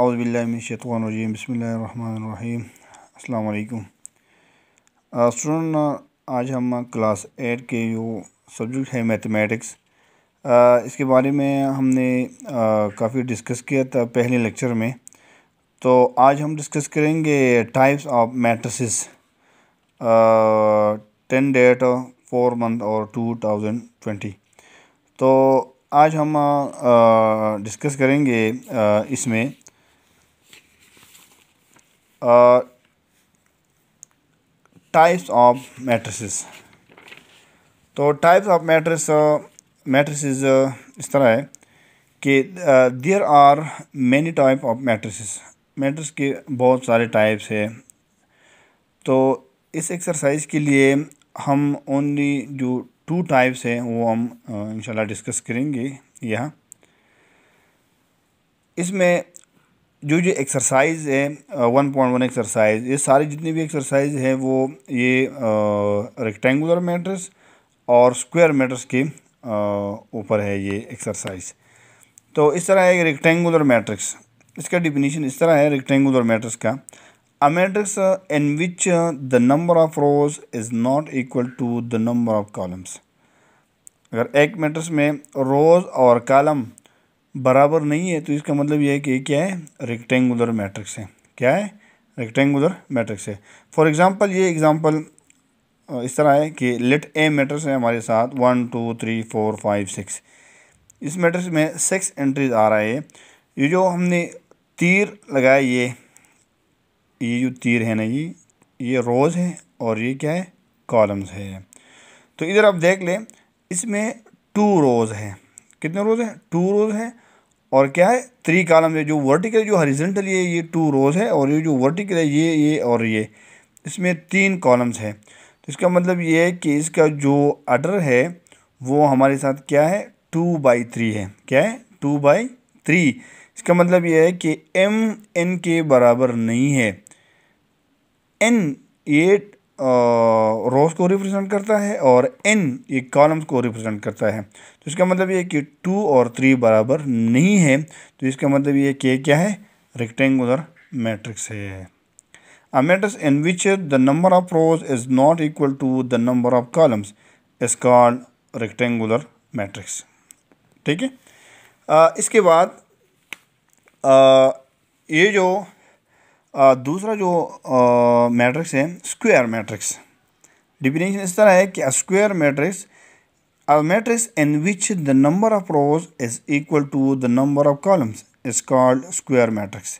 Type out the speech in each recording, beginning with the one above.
अज़बिल्लाशतवानजीम बसमीम अल्लाम स्टूडेंट आज हम क्लास uh, एट के जो सब्जेक्ट है मैथमेटिक्स uh, इसके बारे में हमने uh, काफ़ी डिस्कस किया था पहले लेक्चर में तो आज हम डिस्कस करेंगे types of matrices ten date four month और टू थाउजेंड ट्वेंटी तो आज हम डिस्कस करेंगे इसमें टाइप्स ऑफ मैट्रिसेस तो टाइप्स ऑफ मैट्रिस मैट्रिसेस इस तरह है कि there are many type of matrices matrix के बहुत सारे टाइप्स है तो इस एक्सरसाइज के लिए हम ओनली जो टू टाइप्स हैं वो हम इंशाल्लाह डिस्कस करेंगे यहाँ इसमें जो जो एक्सरसाइज है वन पॉइंट वन एक्सरसाइज ये सारी जितनी भी एक्सरसाइज है वो ये रेक्टेंगुलर uh, मैटर्स और स्क्वायर मैटर्स के uh, ऊपर है ये एक्सरसाइज तो इस तरह है रेक्टेंगुलर मैट्रिक्स इसका डिफिनीशन इस तरह है रेक्टेंगुलर मैट्रिक्स का a matrix in which the number of rows is not equal to the number of columns अगर एक मैट्रिक्स में रोज और कॉलम बराबर नहीं है तो इसका मतलब यह है कि क्या है रेक्टेंगुलर मैट्रिक्स है क्या है रेक्टेंगुलर मैट्रिक्स है फॉर एग्ज़ाम्पल ये एग्ज़ाम्पल इस तरह है कि लेट ए मैट्रिक्स है हमारे साथ one two three four five six इस मैट्रिक्स में सिक्स एंट्रीज आ रहा है ये जो हमने तीर लगाया ये ये जो तीर है ना ये ये रोज़ है और ये क्या है कॉलम्स है तो इधर आप देख लें इसमें टू रोज़ है कितने रोज़ हैं टू रोज़ हैं और क्या है थ्री कॉलम है जो वर्टिकल जो हरिजेंटल ये ये टू रोज है और ये जो वर्टिकल है ये ये और ये इसमें तीन कॉलम्स हैं तो इसका मतलब ये है कि इसका जो अडर है वो हमारे साथ क्या है टू बाई थ्री है क्या है टू बाई थ्री इसका मतलब ये है कि एम एन के बराबर नहीं है एन ये रोज को रिप्रेजेंट करता है और एन ये कॉलम्स को रिप्रेजेंट करता है तो इसका मतलब ये कि टू और थ्री बराबर नहीं है तो इसका मतलब ये के क्या है रेक्टेंगुलर मैट्रिक्स है a matrix in which the number of rows is not equal to the number of columns is called rectangular matrix ठीक है इसके बाद आ, ये जो दूसरा जो मैट्रिक्स है स्क्वायर मैट्रिक्स डिफिनेशन इस तरह है कि a square matrix a matrix in which the number of rows is equal to the number of columns is called square matrix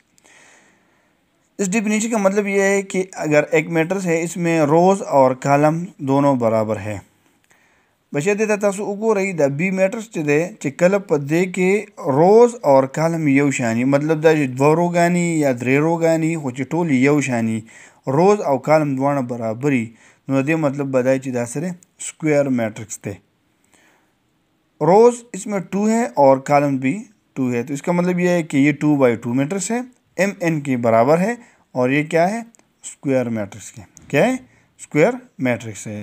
इस डिफिनेशन का मतलब यह है कि अगर एक मैट्रिक्स है इसमें रोज़ और कॉलम दोनों बराबर है ಬಶದೆತಸು ಉಗೋ ರಹಿ ದ ಬಿ ಮ್ಯಾಟರ್ಸ್ ಟಿ ದೆ दे ಪದ್ದೆ ಕೆ ರೋಸ್ और ಕಾಲಮ್ ಯವ್ ಶಾನಿ ಮತ್ಲಬ್ ದ ದ್ವರೋ ಗಾನಿ ಯಾ ದ್ರೇರೋ ಗಾನಿ ಹೋಚಿ ಟೋಲ್ ಯವ್ ಶಾನಿ ರೋಸ್ और ಕಾಲಮ್ ದ್ವಾಣ बराबरी नो दे मतलब बदाई चिदा सरे स्क्वायर मैट्रिक्स थे रोज इसमें टू है और कॉलम भी टू है तो इसका मतलब यह है कि ये टू बाई टू मैट्रिक्स है एम एन के बराबर है और ये क्या है स्क्वायर मैट्रिक्स के क्या है स्क्वायर मैट्रिक्स है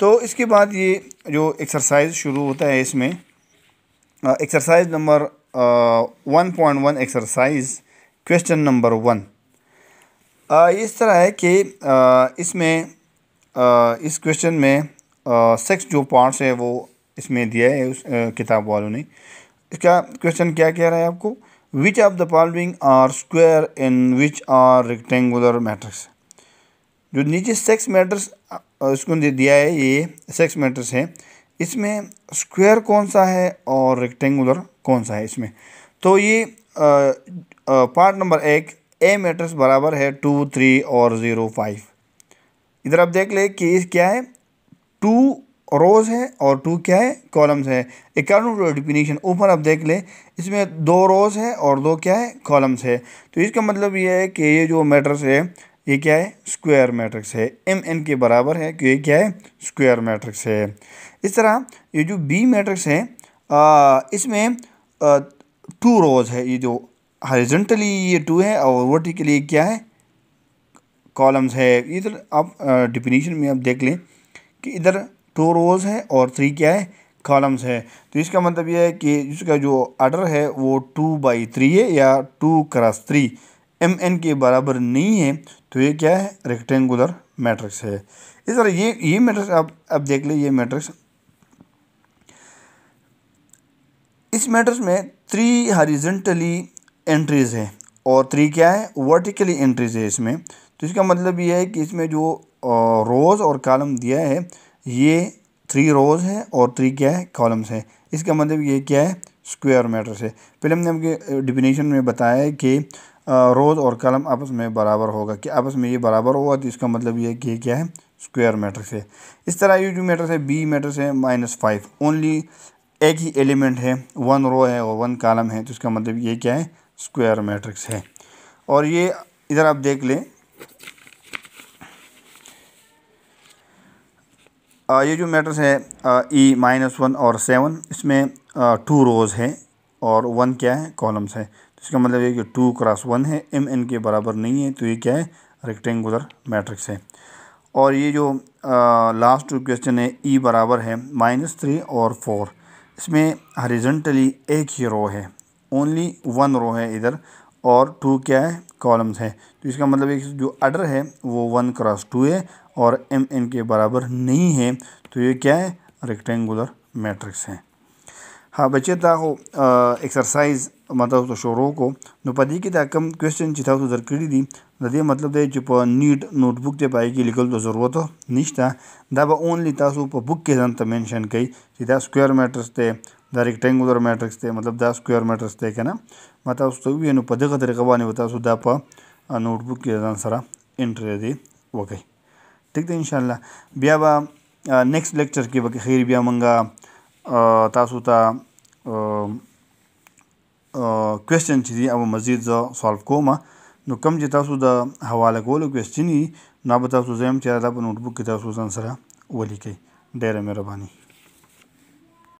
तो इसके बाद ये जो एक्सरसाइज शुरू होता है इसमें exercise number one point one exercise question number one इस तरह है कि uh, इसमें uh, इस क्वेश्चन में सिक्स uh, जो पार्ट्स है वो इसमें दिया है उस किताब वालों ने इसका क्वेश्चन क्या कह रहा है आपको which of the following are square in which are rectangular matrix जो नीचे सेक्स मैट्रिक्स और इसको दे दिया है ये सेक्स मैट्रिक्स है इसमें स्क्वायर कौन सा है और रेक्टेंगुलर कौन सा है इसमें तो ये पार्ट नंबर एक ए मैट्रिक्स बराबर है टू थ्री और ज़ीरो फाइव इधर आप देख लें कि इस क्या है टू रोज है और टू क्या है कॉलम्स है अकॉर्डिंग टू डिफिनीशन ऊपर आप देख लें इसमें दो रोज है और दो क्या है कॉलम्स है तो इसका मतलब ये है कि ये जो मैटर्स है ये क्या है स्क्वायर मैट्रिक्स है एम एन के बराबर है कि तो ये क्या है स्क्वायर मैट्रिक्स है इस तरह ये जो बी मैट्रिक्स है इसमें टू रोज है ये जो हॉरिजेंटली ये टू है और वर्टिकली क्या है कॉलम्स है इधर आप डिफिनीशन में आप देख लें कि इधर टू रोज है और थ्री क्या है कॉलम्स है तो इसका मतलब यह है कि इसका जो आर्डर है वो टू बाई थ्री है या two cross three M N के बराबर नहीं है तो ये क्या है रेक्टेंगुलर मैट्रिक्स है इस तरह ये ये मैट्रिक्स आप अब देख लें ये मैट्रिक्स इस मैट्रिक्स में थ्री हॉरिजेंटली एंट्रीज हैं और थ्री क्या है वर्टिकली एंट्रीज है इसमें तो इसका मतलब ये है कि इसमें जो रोज़ और कॉलम दिया है ये थ्री रोज़ है और थ्री क्या है कॉलम्स है इसका मतलब ये क्या है स्क्वायर मैट्रिक्स है पहले हमने आपके डिफिनेशन में बताया कि रोज़ और कलम आपस में बराबर होगा कि आपस में ये बराबर होगा तो इसका मतलब ये कि क्या है स्क्वायर मैट्रिक्स है इस तरह ये जो मैट्रिक्स है बी मैट्रिक्स है माइनस फाइव ओनली एक ही एलिमेंट है वन रो है और वन कॉलम है तो इसका मतलब ये क्या है स्क्वायर मैट्रिक्स है और ये इधर आप देख लें ये जो मैट्रिक्स है ई माइनस वन और सेवन इसमें टू रोज़ है और वन क्या है कॉलम्स है इसका मतलब ये कि टू क्रॉस वन है एम एन के बराबर नहीं है तो ये क्या है रेक्टेंगुलर मैट्रिक्स है और ये जो लास्ट क्वेश्चन है ई e बराबर है माइनस थ्री और फोर इसमें हरिजेंटली एक ही रो है ओनली वन रो है इधर और टू क्या है कॉलम्स है तो इसका मतलब एक जो अडर है वो वन क्रॉस टू है और एम एन के बराबर नहीं है तो ये क्या है रेक्टेंगुलर मैट्रिक्स है हाँ बच्चे ताको एक्सरसाइज مطلب څه شروع کو نو په دې کې دا کم کوېشن چې تاسو درکړي دي د دې مطلب دی چې په نیډ نوټ بک ته پای کې لیکل ته ضرورت نشته دا به اونلی تاسو په بک کې ځان ته منشن کړئ چې دا سکوير میټرز ته دا ریکټینګولر میټرکس ته مطلب دا سکوير میټرز ته کنه ما تاسو ته وی نو په دغه طریقه باندې تاسو دا په نوټ بک کې ځان سره انټر دی وکړئ ټیک دی ان شاء الله بیا به نیکسټ لیکچر کې به خیر بیا مونږه تاسو ته کوېسچن چې دي او مزید زه سالو کوم نو کم چې تاسو د حواله کولو کوېسچن وي نو به تاسو زه یم چې دا په نوټ بک کې تاسو ځان سره ولیکئ ډیره مهرباني